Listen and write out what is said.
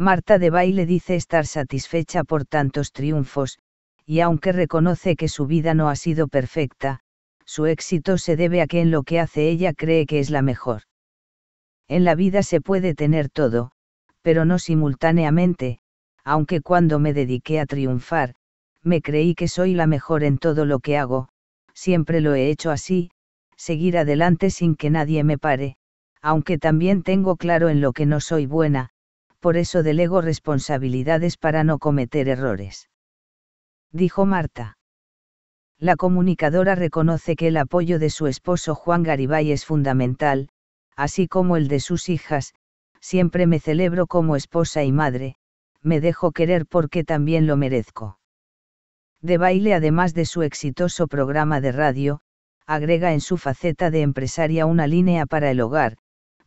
Marta de le dice estar satisfecha por tantos triunfos, y aunque reconoce que su vida no ha sido perfecta, su éxito se debe a que en lo que hace ella cree que es la mejor. En la vida se puede tener todo, pero no simultáneamente, aunque cuando me dediqué a triunfar, me creí que soy la mejor en todo lo que hago, siempre lo he hecho así, seguir adelante sin que nadie me pare, aunque también tengo claro en lo que no soy buena, por eso delego responsabilidades para no cometer errores. Dijo Marta. La comunicadora reconoce que el apoyo de su esposo Juan Garibay es fundamental, así como el de sus hijas, siempre me celebro como esposa y madre, me dejo querer porque también lo merezco. De baile, además de su exitoso programa de radio, agrega en su faceta de empresaria una línea para el hogar,